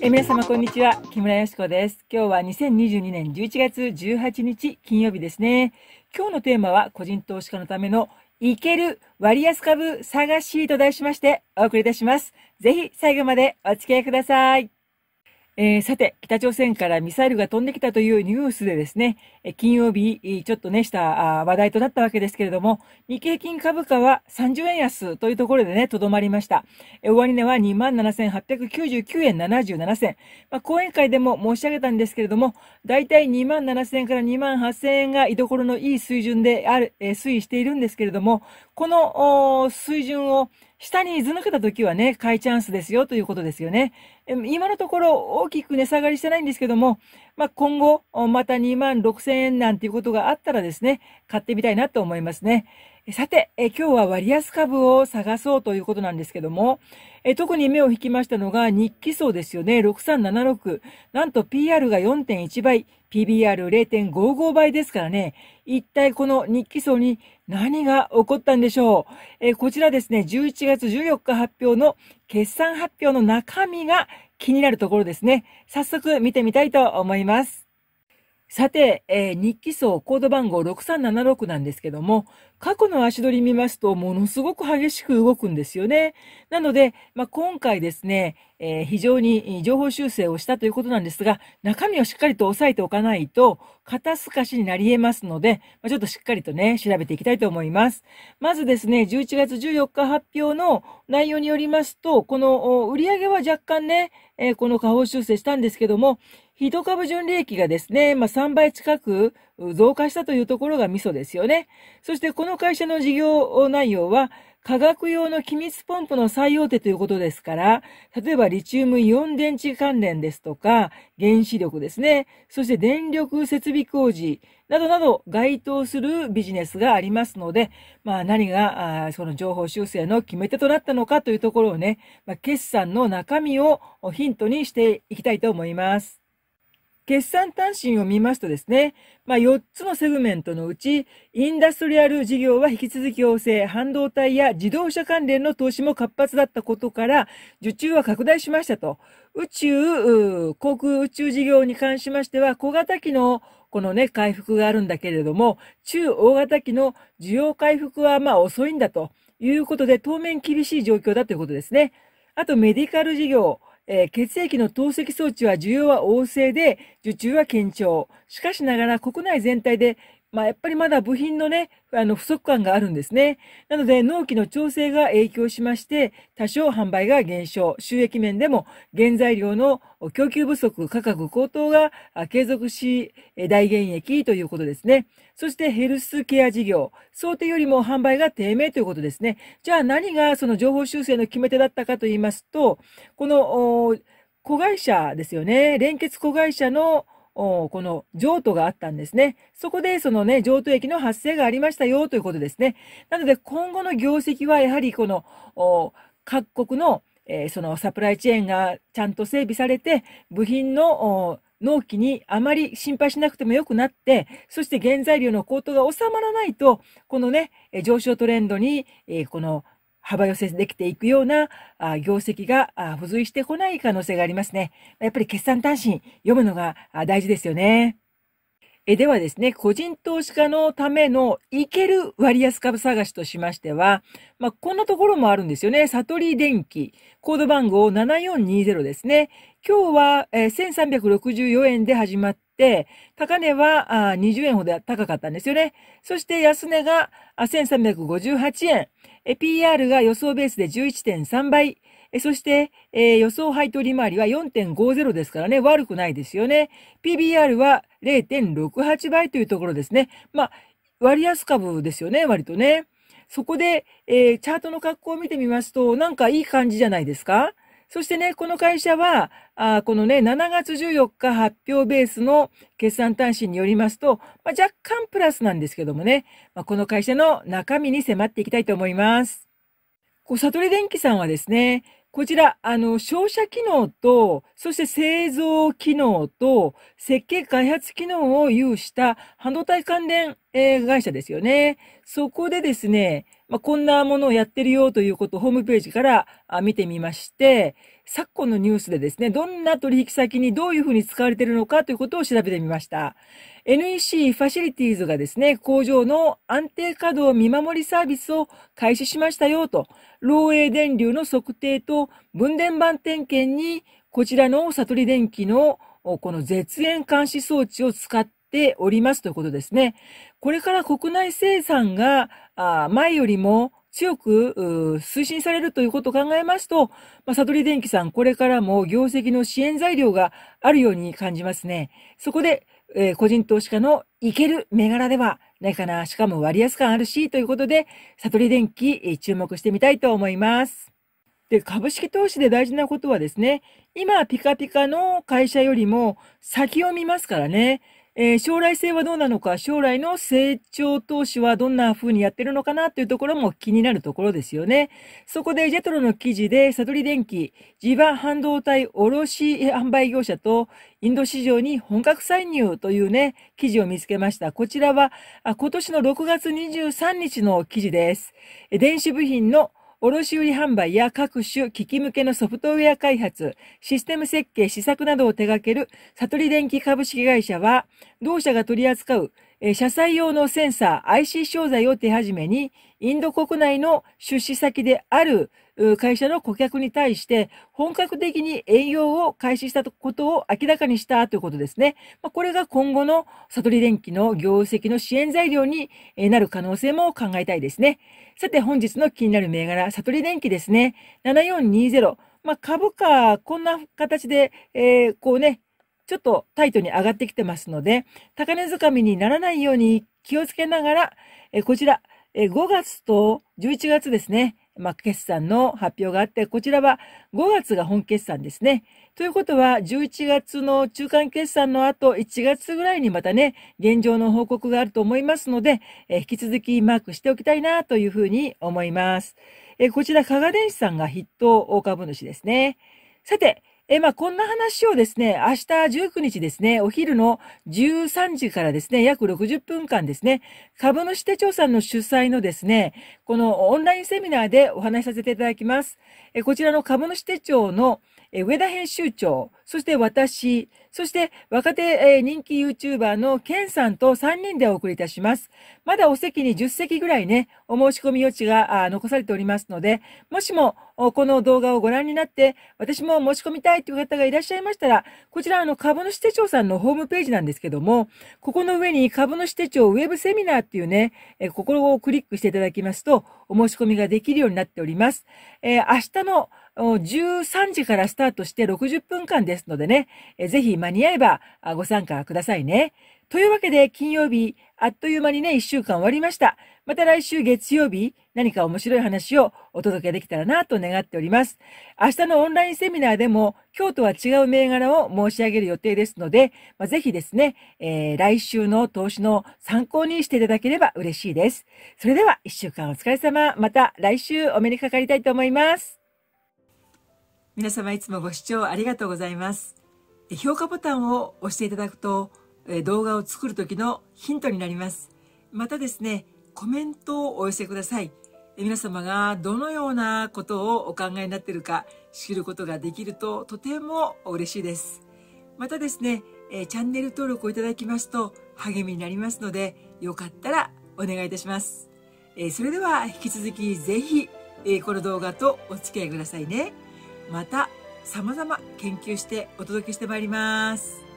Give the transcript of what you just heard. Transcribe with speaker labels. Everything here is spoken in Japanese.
Speaker 1: え皆様こんにちは木村よしこです今日は2022年11月18日金曜日ですね今日のテーマは個人投資家のためのいける割安株探しと題しましてお送りいたしますぜひ最後までお付き合いくださいえー、さて、北朝鮮からミサイルが飛んできたというニュースでですね、金曜日、ちょっとね、した話題となったわけですけれども、日経金株価は30円安というところでね、とどまりました。えー、終値は27,899円77銭。まあ、講演会でも申し上げたんですけれども、だいたい27,000円から28,000円が居所のいい水準である、えー、推移しているんですけれども、この水準を下にず抜けた時はね、買いチャンスですよということですよね。今のところ大きく値下がりしてないんですけども、まあ、今後、また2万6千円なんていうことがあったらですね、買ってみたいなと思いますね。さて、え今日は割安株を探そうということなんですけども、え特に目を引きましたのが日記層ですよね、6376。なんと PR が4.1倍、PBR0.55 倍ですからね、一体この日記層に何が起こったんでしょう。えこちらですね、11月14日発表の決算発表の中身が気になるところですね。早速見てみたいと思います。さて、えー、日記層コード番号6376なんですけども、過去の足取り見ますと、ものすごく激しく動くんですよね。なので、まあ、今回ですね、えー、非常に情報修正をしたということなんですが、中身をしっかりと押さえておかないと、肩透かしになり得ますので、まちょっとしっかりとね、調べていきたいと思います。まずですね、11月14日発表の内容によりますと、この売上は若干ね、えこの下方修正したんですけども、一株純利益がですね、まあ、3倍近く増加したというところがミソですよね。そしてこの会社の事業内容は、化学用の機密ポンプの最大手ということですから、例えばリチウムイオン電池関連ですとか、原子力ですね、そして電力設備工事などなど該当するビジネスがありますので、まあ何が、その情報修正の決め手となったのかというところをね、まあ、決算の中身をヒントにしていきたいと思います。決算単身を見ますとですね、まあ、4つのセグメントのうち、インダストリアル事業は引き続き旺盛、半導体や自動車関連の投資も活発だったことから、受注は拡大しましたと。宇宙、航空宇宙事業に関しましては、小型機のこのね、回復があるんだけれども、中大型機の需要回復はまあ遅いんだということで、当面厳しい状況だということですね。あと、メディカル事業。えー、血液の透析装置は需要は旺盛で、受注は堅調。しかしながら国内全体でまあ、やっぱりまだ部品のね、あの、不足感があるんですね。なので、納期の調整が影響しまして、多少販売が減少、収益面でも原材料の供給不足、価格高騰が継続し、大減益ということですね。そしてヘルスケア事業、想定よりも販売が低迷ということですね。じゃあ何がその情報修正の決め手だったかと言いますと、この、子会社ですよね。連結子会社のこの譲渡があったんですね。そこでそのね、譲渡益の発生がありましたよということですね。なので今後の業績はやはりこの各国の、えー、そのサプライチェーンがちゃんと整備されて、部品の納期にあまり心配しなくてもよくなって、そして原材料の高騰が収まらないと、このね、上昇トレンドに、えー、この幅寄せできていくような業績が付随してこない可能性がありますね。やっぱり決算単身読むのが大事ですよね。えではですね、個人投資家のためのいける割安株探しとしましては、まあ、こんなところもあるんですよね。サトリ電機、コード番号7420ですね。今日は、1364円で始まって、高値は20円ほど高かったんですよね。そして安値が1358円。PR が予想ベースで11.3倍。そして、えー、予想配当利回りは4.50ですからね、悪くないですよね。PBR は0.68倍というところですね。まあ、割安株ですよね、割とね。そこで、えー、チャートの格好を見てみますと、なんかいい感じじゃないですかそしてね、この会社は、あこのね、7月14日発表ベースの決算端子によりますと、まあ、若干プラスなんですけどもね、まあ、この会社の中身に迫っていきたいと思います。こう、悟り電機さんはですね、こちら、あの、照射機能と、そして製造機能と、設計開発機能を有した半導体関連えー、会社ですよね。そこでですね、まあ、こんなものをやってるよということをホームページから見てみまして、昨今のニュースでですね、どんな取引先にどういうふうに使われているのかということを調べてみました。NEC ファシリティーズがですね、工場の安定稼働見守りサービスを開始しましたよと、漏洩電流の測定と分電盤点検に、こちらの悟り電機のこの絶縁監視装置を使っておりますということですね。これから国内生産が前よりも強く推進されるということを考えますと、まあ、サドリ電機さん、これからも業績の支援材料があるように感じますね。そこで、えー、個人投資家のいける銘柄ではないかな、しかも割安感あるし、ということで、サドリ電機、えー、注目してみたいと思います。で、株式投資で大事なことはですね、今ピカピカの会社よりも先を見ますからね、えー、将来性はどうなのか、将来の成長投資はどんな風にやってるのかなというところも気になるところですよね。そこでジェトロの記事で、サドリ電機、地場半導体卸販売業者とインド市場に本格参入というね、記事を見つけました。こちらは、今年の6月23日の記事です。電子部品の卸売販売や各種機器向けのソフトウェア開発、システム設計、施策などを手掛けるサトリ電機株式会社は、同社が取り扱う車載用のセンサー IC 商材を手始めに、インド国内の出資先である会社の顧客に対して本格的に営業を開始したことを明らかにしたということですね。これが今後の悟り電機の業績の支援材料になる可能性も考えたいですね。さて本日の気になる銘柄、悟り電機ですね。7420。まあ、株価、こんな形で、えー、こうね、ちょっとタイトに上がってきてますので、高値掴みにならないように気をつけながら、えこちら、5月と11月ですね、まあ、決算の発表があって、こちらは5月が本決算ですね。ということは、11月の中間決算の後、1月ぐらいにまたね、現状の報告があると思いますので、え引き続きマークしておきたいなというふうに思います。えこちら、加賀電子さんが筆頭大株主ですね。さて、え、まあ、こんな話をですね、明日19日ですね、お昼の13時からですね、約60分間ですね、株主手帳さんの主催のですね、このオンラインセミナーでお話しさせていただきます。え、こちらの株主手帳のえ上田編集長、そして私、そして若手、え人気 YouTuber のケンさんと3人でお送りいたします。まだお席に10席ぐらいね、お申し込み余地が残されておりますので、もしもこの動画をご覧になって、私も申し込みたいという方がいらっしゃいましたら、こちらあの株主手帳さんのホームページなんですけども、ここの上に株主手帳ウェブセミナーっていうね、えここをクリックしていただきますと、お申し込みができるようになっております。えー、明日の13時からスタートして60分間ですのでね、ぜひ間に合えばご参加くださいね。というわけで金曜日、あっという間にね、1週間終わりました。また来週月曜日、何か面白い話をお届けできたらなと願っております。明日のオンラインセミナーでも、今日とは違う銘柄を申し上げる予定ですので、まあ、ぜひですね、えー、来週の投資の参考にしていただければ嬉しいです。それでは1週間お疲れ様。また来週お目にかかりたいと思います。皆様いつもご視聴ありがとうございます評価ボタンを押していただくと動画を作る時のヒントになりますまたですねコメントをお寄せください皆様がどのようなことをお考えになっているか知ることができるととても嬉しいですまたですねチャンネル登録をいただきますと励みになりますのでよかったらお願いいたしますそれでは引き続きぜひこの動画とお付き合いくださいね。また様々研究してお届けしてまいります。